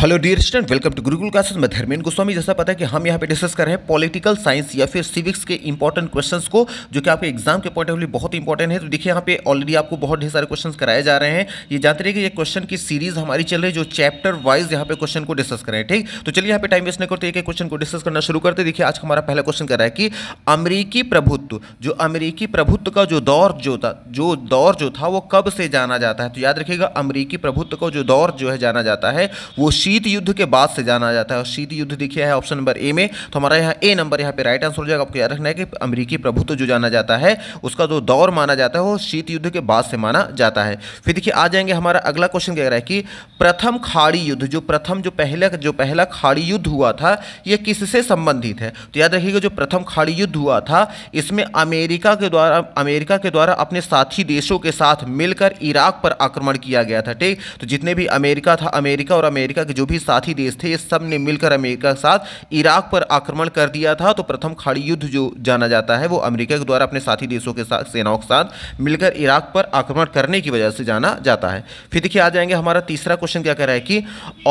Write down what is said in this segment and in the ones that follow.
hello dear student welcome to Gurukul classes मैं धर्मेंद्र गोस्वामी जैसा पता है कि हम यहाँ पे डिस्कस कर रहे हैं पॉलिटिकल साइंस या फिर सिविक्स के इंपॉर्टेंट क्वेश्चंस को जो कि आपके एग्जाम के पॉइंट ऑफ व्यू बहुत इंपॉर्टेंट है तो देखिए यहाँ पे ऑलरेडी आपको बहुत ढेर सारे क्वेश्चन कराए जा रहे हैं ये जानते रहिए कि ये क्वेश्चन की सीरीज हमारी चल रही है जो चैप्टर वाइज यहाँ पे क्वेश्चन को डिस्कस करें ठीक तो चलिए यहाँ पे टाइम वेस्ट नहीं करते एक क्वेश्चन को डिस्कस करना शुरू करते देखिए आज हमारा पहला क्वेश्चन कर रहा है कि अमरीकी प्रभुत्व जो अमरीकी प्रभुत्व का जो दौर जो था जो दौर जो था वो कब से जाना जाता है तो याद रखिएगा अमरीकी प्रभुत्व का जो दौर जो है जाना जाता है वो शीत युद्ध के बाद से जाना जाता है और शीत युद्ध देखिए है ऑप्शन नंबर ए में तो हमारा यहाँ ए नंबर यहाँ पे राइट आंसर हो जाएगा आपको याद रखना है कि अमरीकी प्रभुत्व जो जाना जाता है उसका जो दौर माना जाता है वो शीत युद्ध के बाद से माना जाता है फिर देखिए आ जाएंगे हमारा अगला क्वेश्चन कह रहा है कि प्रथम खाड़ी युद्ध जो प्रथम जो पहला जो पहला खाड़ी युद्ध हुआ था यह किससे संबंधित है तो याद रखिएगा जो प्रथम खाड़ी युद्ध हुआ था इसमें अमेरिका के द्वारा अमेरिका के द्वारा अपने साथी देशों के साथ मिलकर इराक पर आक्रमण किया गया था ठीक तो जितने भी अमेरिका था अमेरिका और अमेरिका के जो भी साथी देश थे ये सब ने मिलकर अमेरिका के साथ इराक पर आक्रमण कर दिया था तो प्रथम खाड़ी युद्ध जो जाना जाता है वो अमेरिका के द्वारा अपने साथी देशों के साथ सेनाओं के साथ मिलकर इराक पर आक्रमण करने की वजह से जाना जाता है फिर देखिए आ जाएंगे हमारा तीसरा क्वेश्चन क्या कह रहा है कि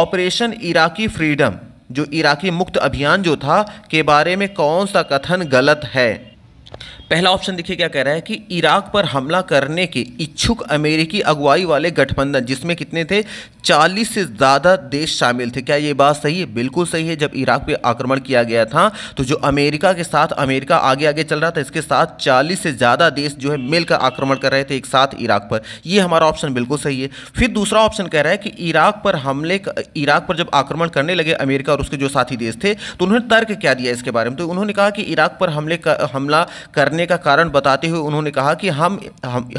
ऑपरेशन इराकी फ्रीडम जो इराकी मुक्त अभियान जो था के बारे में कौन सा कथन गलत है पहला ऑप्शन देखिए क्या कह रहा है कि इराक पर हमला करने के इच्छुक अमेरिकी अगुवाई वाले गठबंधन जिसमें कितने थे 40 से ज़्यादा देश शामिल थे क्या ये बात सही है बिल्कुल सही है जब इराक पे आक्रमण किया गया था तो जो अमेरिका के साथ अमेरिका आगे आगे चल रहा था इसके साथ 40 से ज़्यादा देश जो है मिलकर आक्रमण कर रहे थे एक साथ इराक पर ये हमारा ऑप्शन बिल्कुल सही है फिर दूसरा ऑप्शन कह रहा है कि इराक पर हमले इराक पर जब आक्रमण करने लगे अमेरिका और उसके जो साथी देश थे तो उन्होंने तर्क क्या दिया इसके बारे में तो उन्होंने कहा कि इराक पर हमले हमला करने का कारण बताते हुए उन्होंने कहा कि हम,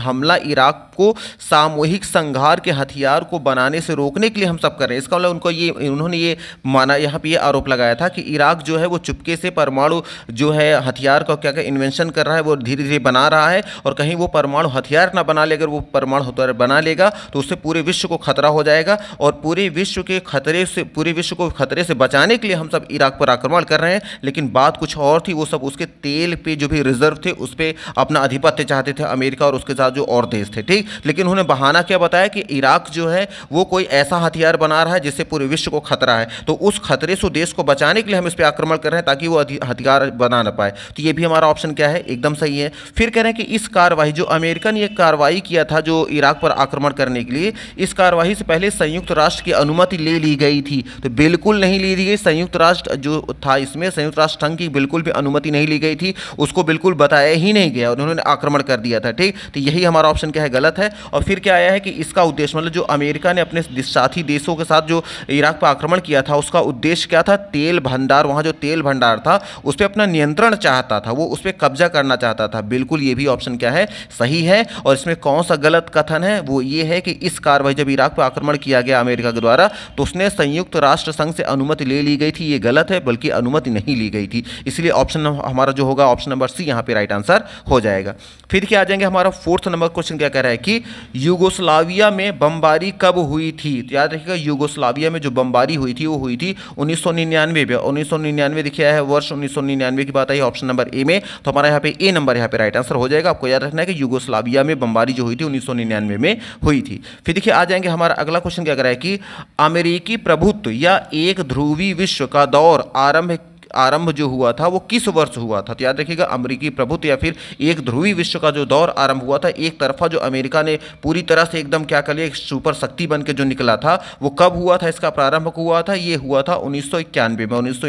हमला इराक को सामूहिक संघार के हथियार को बनाने से रोकने के लिए हम सब कर रहे हैं इसका मतलब उनको ये उन्होंने ये माना यहाँ पर ये आरोप लगाया था कि इराक जो है वो चुपके से परमाणु जो है हथियार का क्या क्या इन्वेंशन कर रहा है वो धीरे धीरे बना रहा है और कहीं वो परमाणु हथियार ना बना ले अगर वो परमाणु हथियार बना लेगा तो उससे पूरे विश्व को खतरा हो जाएगा और पूरे विश्व के खतरे से पूरे विश्व को खतरे से बचाने के लिए हम सब इराक पर आक्रमण कर रहे हैं लेकिन बात कुछ और थी वो सब उसके तेल पे जो भी रिजर्व थे उस पर अपना आधिपत्य चाहते थे अमेरिका और उसके साथ जो और देश थे ठीक लेकिन उन्होंने बहाना क्या बताया कि इराक जो है वो कोई ऐसा हथियार बना रहा है जिससे पूरे विश्व को खतरा है तो उस खतरे से देश को बचाने के लिए हम इस पर आक्रमण कर रहे हैं ताकि वो हथियार बना ना पाए तो ये भी हमारा ऑप्शन क्या है एकदम सही है फिर कह रहे हैं कि इस कार्रवाई जो अमेरिका ने कार्रवाई किया था जो इराक पर आक्रमण करने के लिए इस कार्रवाई से पहले संयुक्त राष्ट्र की अनुमति ले ली गई थी तो बिल्कुल नहीं ली गई संयुक्त राष्ट्र जो था इसमें संयुक्त राष्ट्र संघ की बिल्कुल भी अनुमति नहीं ली गई थी उसको बिल्कुल बताया ही नहीं गया उन्होंने आक्रमण कर दिया था ठीक तो यही हमारा ऑप्शन क्या है गलत है और फिर क्या आया है कि इसका उद्देश्य मतलब जो अमेरिका ने अपने साथी देशों के साथ जो इराक पर आक्रमण किया था उसका उद्देश्य क्या था तेल भंडार वहाँ जो तेल भंडार था उस पर अपना नियंत्रण चाहता था वो उस पर कब्जा करना चाहता था बिल्कुल ये भी ऑप्शन क्या है सही है और इसमें कौन सा गलत कथन है वो ये है कि इस कार्रवाई जब इराक पर आक्रमण किया गया अमेरिका के द्वारा तो उसने संयुक्त राष्ट्र संघ से अनुमति ले ली गई थी ये गलत है बल्कि अनुमति नहीं ली गई थी इसलिए ऑप्शन हमारा जो होगा ऑप्शन नंबर सी सी यहाँ पे राइट आंसर हो जाएगा फिर क्या आ जाएंगे हमारा फोर्थ नंबर क्वेश्चन क्या कह रहा है कि युगोस्लाविया में बमबारी कब हुई थी तो याद रखिएगा युगोस्लाविया में जो बमबारी हुई थी वो हुई थी उन्नीस सौ निन्यानवे में उन्नीस सौ निन्यानवे दिखाया है वर्ष उन्नीस सौ निन्यानवे की बात आई ऑप्शन नंबर ए में तो हमारा यहाँ पे ए नंबर यहाँ पे राइट आंसर हो जाएगा आपको याद रखना है कि युगोस्लाविया में बमबारी जो हुई थी उन्नीस सौ निन्यानवे में हुई थी फिर देखिए आ जाएंगे हमारा अगला क्वेश्चन क्या कह रहा है कि अमेरिकी प्रभुत्व या एक ध्रुवी विश्व का दौर आरंभ आरंभ जो हुआ था वो किस वर्ष हुआ था तो याद रखिएगा अमरीकी प्रभुत्व या फिर एक ध्रुवी विश्व का जो दौर आरंभ हुआ था एक तरफा जो अमेरिका ने पूरी तरह से एकदम क्या कर लिया एक सुपर शक्ति बन के जो निकला था वो कब हुआ था इसका प्रारंभ हुआ था ये हुआ था उन्नीस में उन्नीस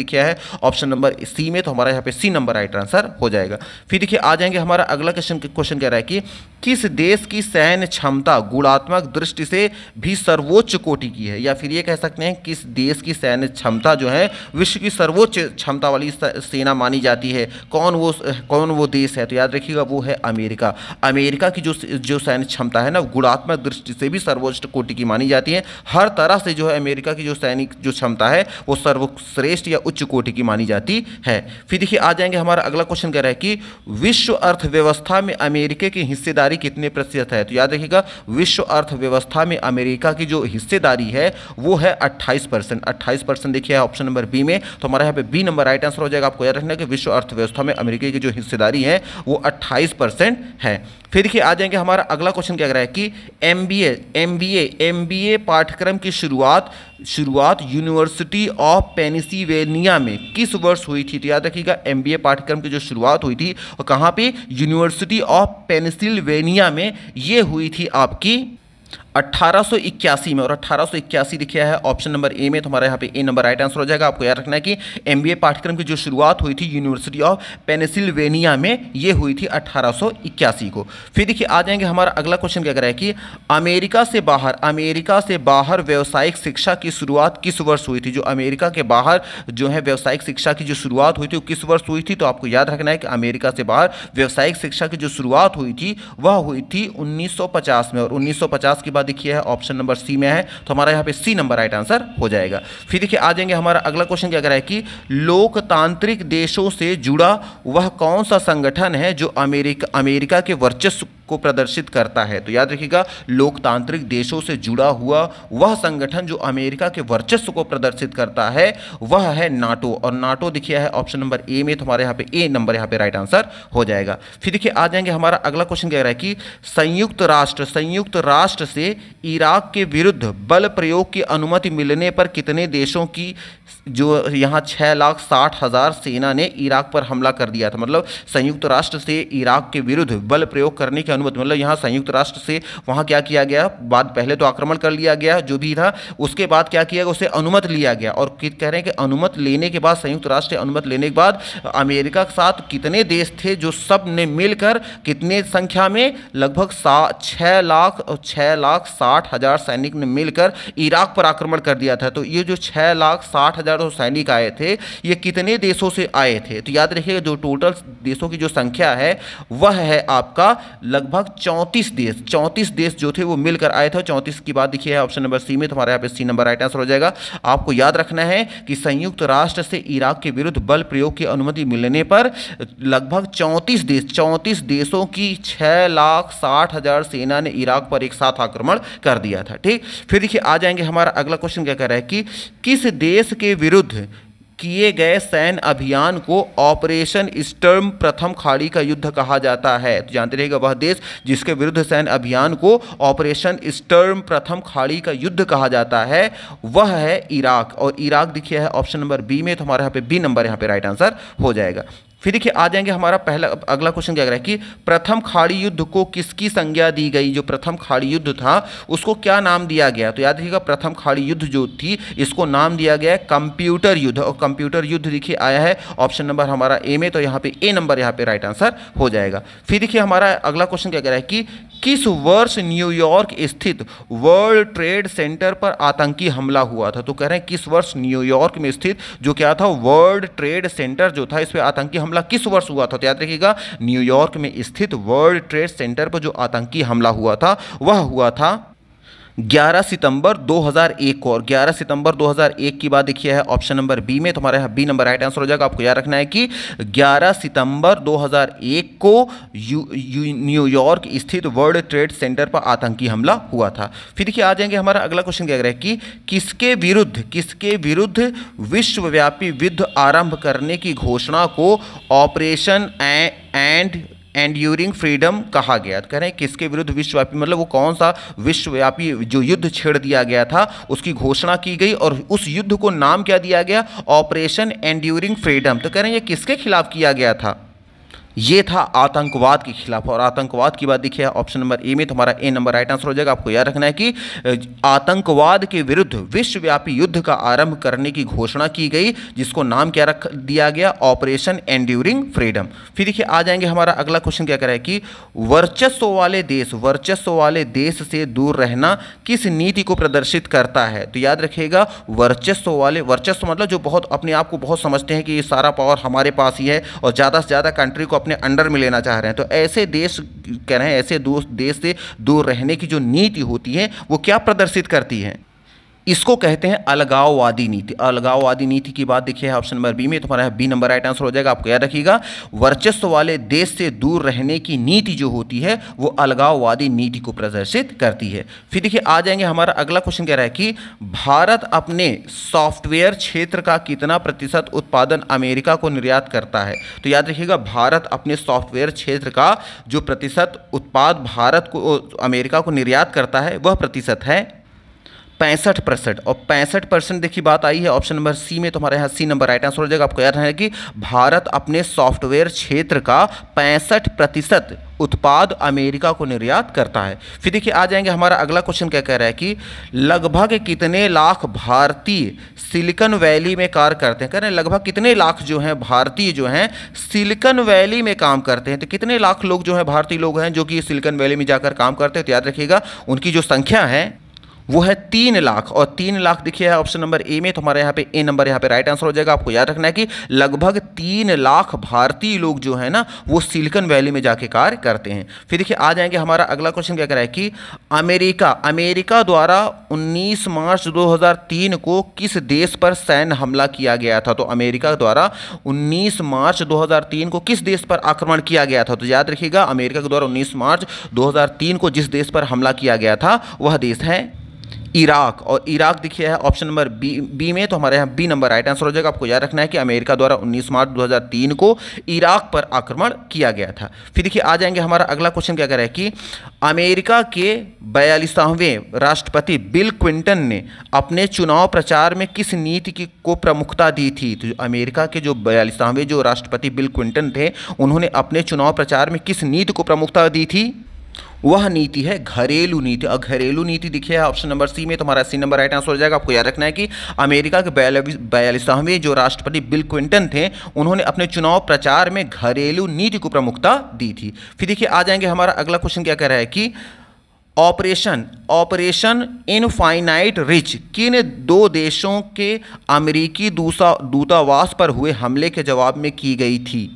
दिखा है ऑप्शन नंबर सी में तो हमारा यहाँ पे सी नंबर राइट आंसर हो जाएगा फिर देखिए आ जाएंगे हमारा अगला क्वेश्चन क्वेश्चन कह रहा है कि किस देश की सैन्य क्षमता गुणात्मक दृष्टि से भी सर्वोच्च कोटि की है या फिर ये कह सकते हैं किस देश की सैन्य क्षमता जो है विश्व की सर्वोच्च सर्वोच्च क्षमता वाली सेना मानी जाती है कौन वो कौन वो देश है तो याद रखिएगा वो है अमेरिका अमेरिका की जो जो सैन्य क्षमता है ना गुणात्मक दृष्टि से भी सर्वोच्च कोटि की मानी जाती है हर तरह से जो है अमेरिका की जो सैनिक जो क्षमता है वो सर्वश्रेष्ठ या उच्च कोटि की मानी जाती है फिर देखिए आ जाएंगे हमारा अगला क्वेश्चन कह रहा है कि विश्व अर्थव्यवस्था में अमेरिका की हिस्सेदारी कितने प्रतिशत है तो याद रखिएगा विश्व अर्थव्यवस्था में अमेरिका की जो हिस्सेदारी है वो है अट्ठाईस परसेंट अट्ठाईस परसेंट देखिए ऑप्शन नंबर बी में तो हमारा यहाँ पे बी नंबर राइट आंसर हो जाएगा आपको याद रखना कि विश्व अर्थव्यवस्था में अमेरिका की जो हिस्सेदारी है वो 28 परसेंट है फिर देखिए आ जाएंगे हमारा अगला क्वेश्चन क्या कह रहा है कि M B A M B A M B A पाठ्यक्रम की शुरुआत शुरुआत यूनिवर्सिटी ऑफ पेनिसिल्वेनिया में किस वर्ष हुई थी तो याद रखिएगा एम बी ए पाठ्यक्रम की जो शुरुआत हुई थी और कहाँ पर यूनिवर्सिटी ऑफ पेनिसिलवेनिया में ये हुई थी आपकी 1881 में और 1881 लिखा है ऑप्शन नंबर ए में तो हमारा यहाँ पे ए नंबर राइट आंसर हो जाएगा आपको याद रखना है कि एमबीए पाठ्यक्रम की जो शुरुआत हुई थी यूनिवर्सिटी ऑफ पेनिसिल्वेनिया में ये हुई थी 1881 को फिर देखिए आ जाएंगे हमारा अगला क्वेश्चन क्या कर रहा है कि अमेरिका से बाहर अमेरिका से बाहर व्यावसायिक शिक्षा की शुरुआत किस वर्ष हुई थी जो अमेरिका के बाहर जो है व्यावसायिक शिक्षा की जो शुरुआत हुई थी वो किस वर्ष हुई थी तो आपको याद रखना है कि अमेरिका से बाहर व्यावसायिक शिक्षा की जो शुरुआत हुई थी वह हुई थी उन्नीस में और उन्नीस के बाद देखिए है ऑप्शन नंबर सी में है तो हमारा यहाँ पे सी नंबर राइट आंसर हो जाएगा फिर देखिए आ जाएंगे हमारा अगला क्वेश्चन क्या कह रहा है कि लोकतांत्रिक देशों से जुड़ा वह कौन सा संगठन है जो अमेरिका अमेरिका के वर्चस्व को प्रदर्शित करता है तो याद रखिएगा लोकतांत्रिक देशों से जुड़ा हुआ वह संगठन जो अमेरिका के वर्चस्व को प्रदर्शित करता है वह है नाटो और नाटो देखिए है ऑप्शन नंबर ए में तुम्हारे तो यहाँ पे ए नंबर यहाँ पे राइट आंसर हो जाएगा फिर देखिए आ जाएंगे हमारा अगला क्वेश्चन कह रहा है कि संयुक्त राष्ट्र संयुक्त राष्ट्र से इराक के विरुद्ध बल प्रयोग की अनुमति मिलने पर कितने देशों की जो यहाँ छः लाख साठ हज़ार सेना ने इराक पर हमला कर दिया था मतलब संयुक्त राष्ट्र से इराक के विरुद्ध बल प्रयोग करने की अनुमति मतलब यहाँ संयुक्त राष्ट्र से वहाँ क्या किया गया बाद पहले तो आक्रमण कर लिया गया जो भी था उसके बाद क्या किया गया उसे अनुमत लिया गया और कह रहे हैं कि अनुमत लेने के बाद संयुक्त राष्ट्र अनुमत लेने के बाद अमेरिका के साथ कितने देश थे जो सब ने मिलकर कितने संख्या में लगभग छः लाख छः लाख साठ हज़ार सैनिक ने मिलकर इराक पर आक्रमण कर दिया था तो ये जो छः लाख साठ हज़ार सैनिक आए थे ये कितने देशों से आए थे तो याद रखिएगा जो टोटल देशों की जो संख्या है वह है आपका लगभग लगभग चौंतीस देश चौंतीस देश जो थे वो मिलकर आए थे चौंतीस की बात देखिए ऑप्शन नंबर सी में तो हमारे यहाँ पे सी नंबर राइट आंसर हो जाएगा आपको याद रखना है कि संयुक्त राष्ट्र से इराक के विरुद्ध बल प्रयोग की अनुमति मिलने पर लगभग चौंतीस देश चौंतीस देशों की छः लाख साठ हज़ार सेना ने इराक पर एक साथ आक्रमण कर दिया था ठीक फिर देखिए आ जाएंगे हमारा अगला क्वेश्चन क्या कह रहा है कि किस देश के विरुद्ध किए गए सैन्य अभियान को ऑपरेशन स्टर्म प्रथम खाड़ी का युद्ध कहा जाता है तो जानते रहेगा वह देश जिसके विरुद्ध सैन्य अभियान को ऑपरेशन स्टर्म प्रथम खाड़ी का युद्ध कहा जाता है वह है इराक और इराक देखिए है ऑप्शन नंबर बी में तो हमारे यहाँ पे बी नंबर यहाँ पे राइट आंसर हो जाएगा फिर देखिए आ जाएंगे हमारा पहला अगला क्वेश्चन क्या कह रहा है कि प्रथम खाड़ी युद्ध को किसकी संज्ञा दी गई जो प्रथम खाड़ी युद्ध था उसको क्या नाम दिया गया तो याद रखिएगा प्रथम खाड़ी युद्ध जो थी इसको नाम दिया गया है कंप्यूटर युद्ध और कंप्यूटर युद्ध देखिए आया है ऑप्शन नंबर हमारा ए में तो यहाँ पे ए नंबर यहाँ पर राइट आंसर हो जाएगा फिर देखिए हमारा अगला क्वेश्चन क्या कह रहा है कि किस वर्ष न्यूयॉर्क स्थित वर्ल्ड ट्रेड सेंटर पर आतंकी हमला हुआ था तो कह रहे हैं किस वर्ष न्यूयॉर्क में स्थित जो क्या था वर्ल्ड ट्रेड सेंटर जो था इस पर आतंकी हमला किस वर्ष हुआ था तो याद रखिएगा न्यूयॉर्क में स्थित वर्ल्ड ट्रेड सेंटर पर जो आतंकी हमला हुआ था वह हुआ था 11 सितंबर 2001 को और 11 सितंबर 2001 की बात देखिए है ऑप्शन नंबर बी में तो हमारे यहाँ बी नंबर राइट आंसर हो जाएगा आपको याद रखना है कि 11 सितंबर 2001 को न्यूयॉर्क स्थित वर्ल्ड ट्रेड सेंटर पर आतंकी हमला हुआ था फिर देखिए आ जाएंगे हमारा अगला क्वेश्चन क्या है कि किसके विरुद्ध किसके विरुद्ध विश्वव्यापी युद्ध आरंभ करने की घोषणा को operation and enduring freedom कहा गया तो कह रहे हैं किसके विरुद्ध विश्वव्यापी मतलब वो कौन सा विश्वव्यापी जो युद्ध छेड़ दिया गया था उसकी घोषणा की गई और उस युद्ध को नाम क्या दिया गया ऑपरेशन एंड फ्रीडम तो कह रहे हैं ये किसके खिलाफ किया गया था ये था आतंकवाद के खिलाफ और आतंकवाद की बात देखिए ऑप्शन नंबर ए में तो हमारा ए नंबर राइट आंसर हो जाएगा आपको याद रखना है कि आतंकवाद के विरुद्ध विश्वव्यापी युद्ध का आरंभ करने की घोषणा की गई जिसको नाम क्या रख दिया गया ऑपरेशन एंड्यूरिंग फ्रीडम फिर देखिए आ जाएंगे हमारा अगला क्वेश्चन क्या करें कि वर्चस्व वाले देश वर्चस्व वाले देश से दूर रहना किस नीति को प्रदर्शित करता है तो याद रखिएगा वर्चस्व वाले वर्चस्व मतलब जो बहुत अपने आप को बहुत समझते हैं कि ये सारा पावर हमारे पास ही है और ज़्यादा से ज़्यादा कंट्री को अपने अपने अंडर में लेना चाह रहे हैं तो ऐसे देश कह रहे हैं ऐसे दोस्त देश से दूर रहने की जो नीति होती है वो क्या प्रदर्शित करती है इसको कहते हैं अलगाववादी नीति अलगाववादी नीति की बात देखिए ऑप्शन नंबर बी में तुम्हारा बी नंबर राइट आंसर हो जाएगा आपको याद रखिएगा वर्चस्व वाले देश से दूर रहने की नीति जो होती है वो अलगाववादी नीति को प्रदर्शित करती है फिर देखिए आ जाएंगे हमारा अगला क्वेश्चन कह रहा है कि भारत अपने सॉफ्टवेयर क्षेत्र का कितना प्रतिशत उत्पादन अमेरिका को निर्यात करता है तो याद रखिएगा भारत अपने सॉफ्टवेयर क्षेत्र का जो प्रतिशत उत्पाद भारत को अमेरिका को निर्यात करता है वह प्रतिशत है पैंसठ परसेंट और पैंसठ परसेंट देखिए बात आई है ऑप्शन नंबर सी में तो हमारे यहाँ सी नंबर राइट आंसर हो जाएगा आपको याद है कि भारत अपने सॉफ्टवेयर क्षेत्र का पैंसठ प्रतिशत उत्पाद अमेरिका को निर्यात करता है फिर देखिए आ जाएंगे हमारा अगला क्वेश्चन क्या कह रहा है कि लगभग कितने लाख भारतीय सिलिकन वैली में कार्य करते हैं कह रहे हैं लगभग कितने लाख जो हैं भारतीय जो हैं सिलिकन वैली में काम करते हैं तो कितने लाख लोग जो हैं भारतीय लोग हैं जो कि सिलिकन वैली में जाकर काम करते हैं तो याद रखिएगा उनकी जो संख्या है वो है तीन लाख और तीन लाख देखिए है ऑप्शन नंबर ए में तो हमारे यहाँ पे ए नंबर यहाँ पे राइट आंसर हो जाएगा आपको याद रखना है कि लगभग तीन लाख भारतीय लोग जो है ना वो सिलिकन वैली में जाके कार्य करते हैं फिर देखिए आ जाएंगे हमारा अगला क्वेश्चन क्या करा है कि अमेरिका अमेरिका द्वारा 19 मार्च 2003 को किस देश पर सैन्य हमला किया गया था तो अमेरिका द्वारा 19 मार्च 2003 को किस देश पर आक्रमण किया गया था तो याद रखिएगा अमेरिका के द्वारा 19 मार्च 2003 को जिस देश पर हमला किया गया था वह देश है इराक और इराक देखिए है ऑप्शन नंबर बी बी में तो हमारे यहाँ बी नंबर राइट आंसर हो जाएगा आपको याद रखना है कि अमेरिका द्वारा 19 मार्च 2003 को इराक पर आक्रमण किया गया था फिर देखिए आ जाएंगे हमारा अगला क्वेश्चन क्या कह रहा है कि अमेरिका के बयालीसवें राष्ट्रपति बिल क्विंटन ने अपने चुनाव प्रचार में किस नीति की को प्रमुखता दी थी तो अमेरिका के जो बयालीसवें जो राष्ट्रपति बिल क्विंटन थे उन्होंने अपने चुनाव प्रचार में किस नीति को प्रमुखता दी थी वह नीति है घरेलू नीति और घरेलू नीति दिखे है ऑप्शन नंबर सी में तुम्हारा सी नंबर राइट आंसर हो जाएगा आपको याद रखना है कि अमेरिका के बयालीसवें जो राष्ट्रपति बिल क्विंटन थे उन्होंने अपने चुनाव प्रचार में घरेलू नीति को प्रमुखता दी थी फिर देखिए आ जाएंगे हमारा अगला क्वेश्चन क्या कह रहा है कि ऑपरेशन ऑपरेशन इनफाइनाइट रिच किन दो देशों के अमेरिकी दूतावास पर हुए हमले के जवाब में की गई थी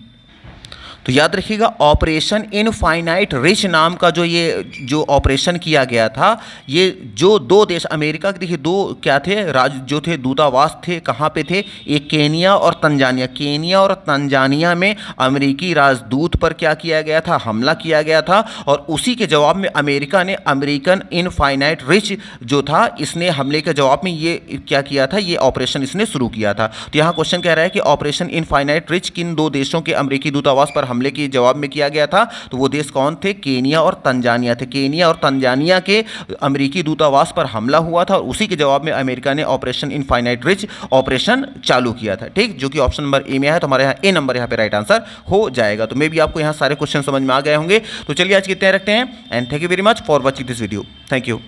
तो याद रखिएगा ऑपरेशन इन फाइनाइट रिच नाम का जो ये जो ऑपरेशन किया गया था ये जो दो देश अमेरिका के देखिए दो क्या थे राज जो थे दूतावास थे कहाँ पे थे एक केनिया और तंजानिया केनिया और तंजानिया में अमेरिकी राजदूत पर क्या किया गया था हमला किया गया था और उसी के जवाब में अमेरिका ने अमेरिकन इनफाइनाइट रिच जो था इसने हमले के जवाब में ये क्या किया था ये ऑपरेशन इसने शुरू किया था तो यहाँ क्वेश्चन कह रहा है कि ऑपरेशन इनफाइनाइट रिच किन दो देशों के अमरीकी दूतावास पर हमले के जवाब में किया गया था तो वो देश कौन थे केनिया और तंजानिया थे केनिया और तंजानिया के अमेरिकी दूतावास पर हमला हुआ था और उसी के जवाब में अमेरिका ने ऑपरेशन इनफाइनाइट रिच ऑपरेशन चालू किया था ठीक जो कि ऑप्शन नंबर ए में है तो हमारे यहाँ ए नंबर यहाँ पर राइट आंसर हो जाएगा तो मे भी आपको यहाँ सारे क्वेश्चन समझ में आ गए होंगे तो चलिए आज कितने रखते हैं and thank you very much for watching this video thank you